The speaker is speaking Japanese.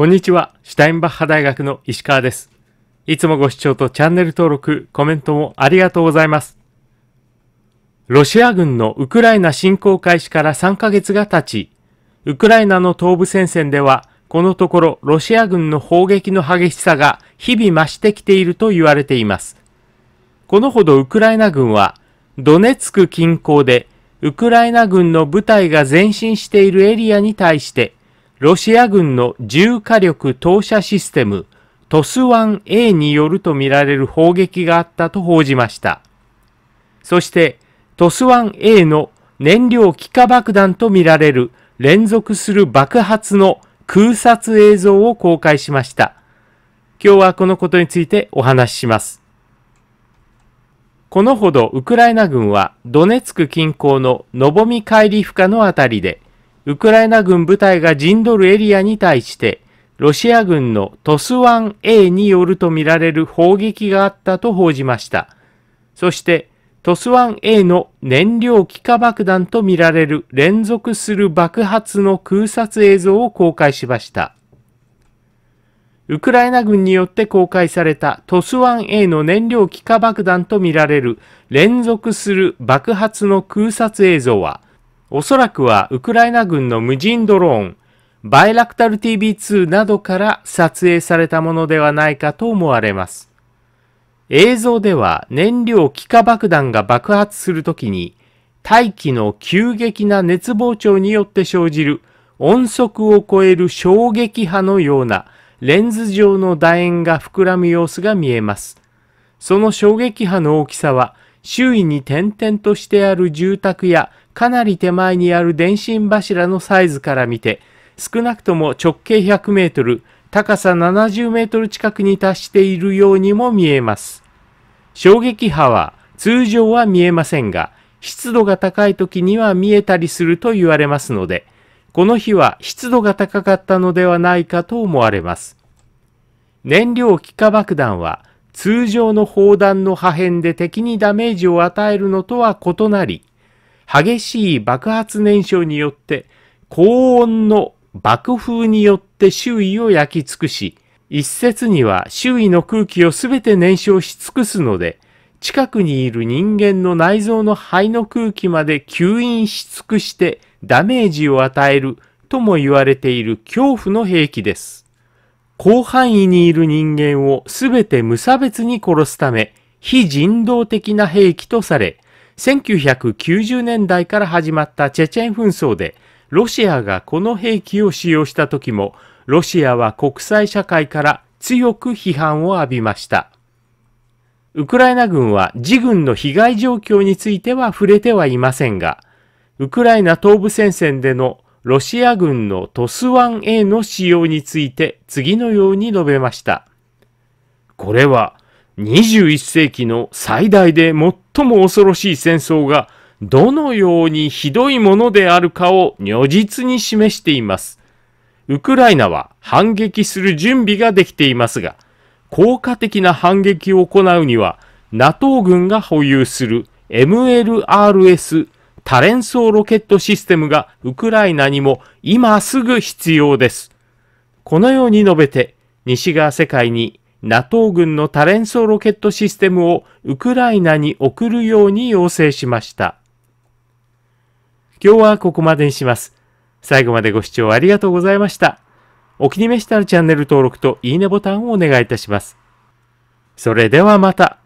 こんにちは、シュタインバッハ大学の石川です。いつもご視聴とチャンネル登録、コメントもありがとうございます。ロシア軍のウクライナ侵攻開始から3ヶ月が経ち、ウクライナの東部戦線では、このところロシア軍の砲撃の激しさが日々増してきていると言われています。このほどウクライナ軍は、ドネツク近郊でウクライナ軍の部隊が前進しているエリアに対して、ロシア軍の重火力投射システムトスワン a によるとみられる砲撃があったと報じました。そしてトスワン a の燃料気化爆弾とみられる連続する爆発の空撮映像を公開しました。今日はこのことについてお話しします。このほどウクライナ軍はドネツク近郊のノボミカイリフカのあたりでウクライナ軍部隊が陣取るエリアに対して、ロシア軍のトスワン a によるとみられる砲撃があったと報じました。そして、トスワン a の燃料気化爆弾とみられる連続する爆発の空撮映像を公開しました。ウクライナ軍によって公開されたトスワン a の燃料気化爆弾とみられる連続する爆発の空撮映像は、おそらくはウクライナ軍の無人ドローン、バイラクタル TV2 などから撮影されたものではないかと思われます。映像では燃料気化爆弾が爆発するときに大気の急激な熱膨張によって生じる音速を超える衝撃波のようなレンズ状の楕円が膨らむ様子が見えます。その衝撃波の大きさは周囲に点々としてある住宅やかなり手前にある電信柱のサイズから見て、少なくとも直径100メートル、高さ70メートル近くに達しているようにも見えます。衝撃波は通常は見えませんが、湿度が高い時には見えたりすると言われますので、この日は湿度が高かったのではないかと思われます。燃料気化爆弾は通常の砲弾の破片で敵にダメージを与えるのとは異なり、激しい爆発燃焼によって、高温の爆風によって周囲を焼き尽くし、一説には周囲の空気をすべて燃焼し尽くすので、近くにいる人間の内臓の肺の空気まで吸引し尽くしてダメージを与えるとも言われている恐怖の兵器です。広範囲にいる人間をすべて無差別に殺すため、非人道的な兵器とされ、1990年代から始まったチェチェン紛争で、ロシアがこの兵器を使用した時も、ロシアは国際社会から強く批判を浴びました。ウクライナ軍は自軍の被害状況については触れてはいませんが、ウクライナ東部戦線でのロシア軍のトスワン A の使用について次のように述べました。これは21世紀の最大で最も恐ろしい戦争がどのようにひどいものであるかを如実に示しています。ウクライナは反撃する準備ができていますが、効果的な反撃を行うには、NATO 軍が保有する MLRS 多連装ロケットシステムがウクライナにも今すぐ必要です。このように述べて、西側世界に NATO 軍の多連装ロケットシステムをウクライナに送るように要請しました。今日はここまでにします。最後までご視聴ありがとうございました。お気に召したらチャンネル登録といいねボタンをお願いいたします。それではまた。